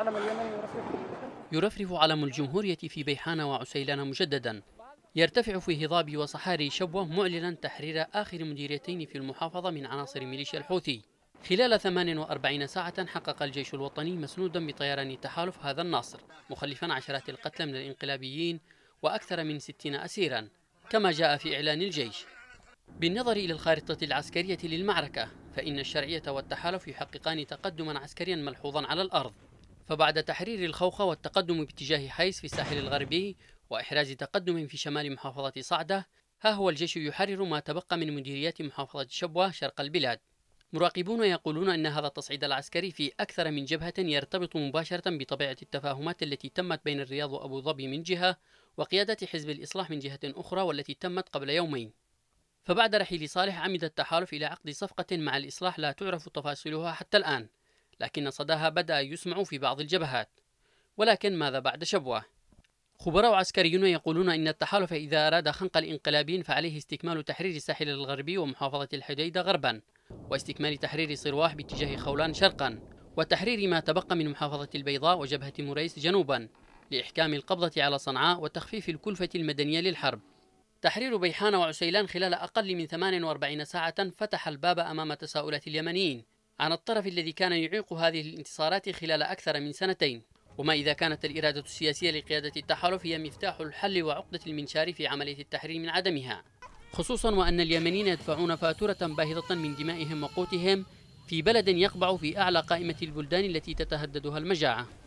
العلم اليمني يرفرف يرفرف علم الجمهورية في بيحان وعسيلان مجددا يرتفع في هضاب وصحاري شبوة معلنا تحرير آخر مديريتين في المحافظة من عناصر ميليشيا الحوثي خلال 48 ساعة حقق الجيش الوطني مسنودا بطيران تحالف هذا الناصر مخلفا عشرات القتلى من الانقلابيين وأكثر من 60 أسيرا كما جاء في إعلان الجيش بالنظر إلى الخارطة العسكرية للمعركة فإن الشرعية والتحالف يحققان تقدما عسكريا ملحوظا على الأرض فبعد تحرير الخوخة والتقدم باتجاه حيس في الساحل الغربي وإحراز تقدم في شمال محافظة صعدة ها هو الجيش يحرر ما تبقى من مديريات محافظة شبوة شرق البلاد مراقبون يقولون أن هذا التصعيد العسكري في أكثر من جبهة يرتبط مباشرة بطبيعة التفاهمات التي تمت بين الرياض وأبو ظبي من جهة وقيادة حزب الإصلاح من جهة أخرى والتي تمت قبل يومين فبعد رحيل صالح عمد التحالف إلى عقد صفقة مع الإصلاح لا تعرف تفاصيلها حتى الآن لكن صداها بدأ يسمع في بعض الجبهات ولكن ماذا بعد شبوة؟ خبراء عسكريون يقولون أن التحالف إذا أراد خنق الإنقلابيين فعليه استكمال تحرير الساحل الغربي ومحافظة الحديدة غربا واستكمال تحرير صرواح باتجاه خولان شرقا وتحرير ما تبقى من محافظة البيضاء وجبهة مريس جنوبا لإحكام القبضة على صنعاء وتخفيف الكلفة المدنية للحرب تحرير بيحان وعسيلان خلال أقل من 48 ساعة فتح الباب أمام تساؤلات اليمنيين عن الطرف الذي كان يعيق هذه الانتصارات خلال أكثر من سنتين وما إذا كانت الإرادة السياسية لقيادة التحالف هي مفتاح الحل وعقدة المنشار في عملية التحرير من عدمها خصوصا وأن اليمنيين يدفعون فاتورة باهظة من دمائهم وقوتهم في بلد يقبع في أعلى قائمة البلدان التي تتهددها المجاعة